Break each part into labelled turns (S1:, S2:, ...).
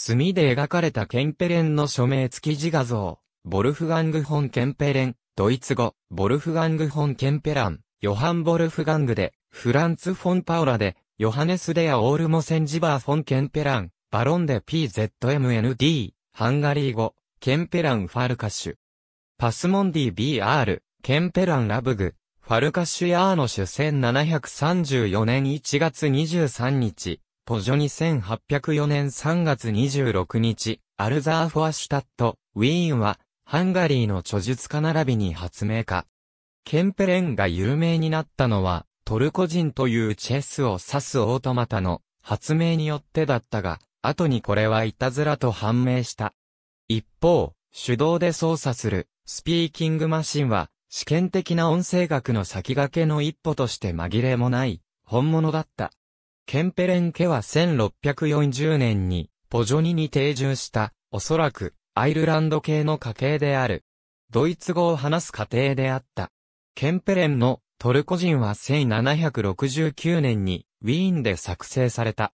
S1: 墨で描かれたケンペレンの署名付き自画像、ボルフガング・フォン・ケンペレン、ドイツ語、ボルフガング・フォン・ケンペラン、ヨハン・ボルフガングで、フランツ・フォン・パオラで、ヨハネス・デア・オールモ・センジバー・フォン・ケンペラン、バロンで PZMND、ハンガリー語、ケンペラン・ファルカッシュ。パスモンディ BR、ケンペラン・ラブグ、ファルカッシュ・ヤーノシュ1734年1月23日、ポジョに1804年3月26日、アルザーフォアシュタット、ウィーンは、ハンガリーの著述家並びに発明家。ケンペレンが有名になったのは、トルコ人というチェスを指すオートマタの発明によってだったが、後にこれはいたずらと判明した。一方、手動で操作するスピーキングマシンは、試験的な音声学の先駆けの一歩として紛れもない、本物だった。ケンペレン家は1640年に、ポジョニに定住した、おそらく、アイルランド系の家系である。ドイツ語を話す家庭であった。ケンペレンのトルコ人は1769年にウィーンで作成された。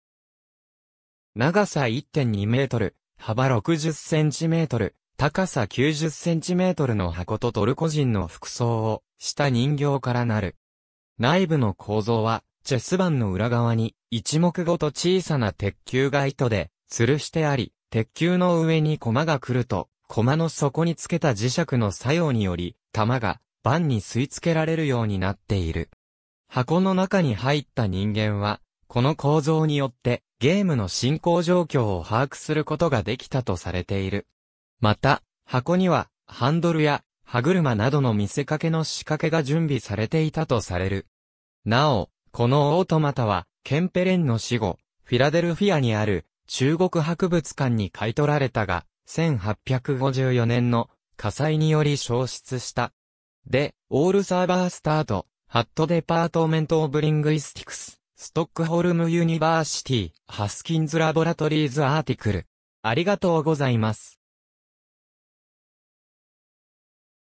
S1: 長さ1.2メートル、幅60センチメートル、高さ90センチメートルの箱とトルコ人の服装をした人形からなる。内部の構造はチェス盤の裏側に、一目ごと小さな鉄球が糸で、吊るしてあり、鉄球の上に駒が来ると、駒の底につけた磁石の作用により、玉が、盤に吸い付けられるようになっている。箱の中に入った人間は、この構造によって、ゲームの進行状況を把握することができたとされている。また、箱には、ハンドルや、歯車などの見せかけの仕掛けが準備されていたとされる。なお、このオートマタは、ケンペレンの死後、フィラデルフィアにある中国博物館に買い取られたが、1854年の火災により消失した。で、オールサーバースタート、ハットデパートメントオブリングイスティクス、ストックホルムユニバーシティ、ハスキンズラボラトリーズアーティクル。ありがとうございます。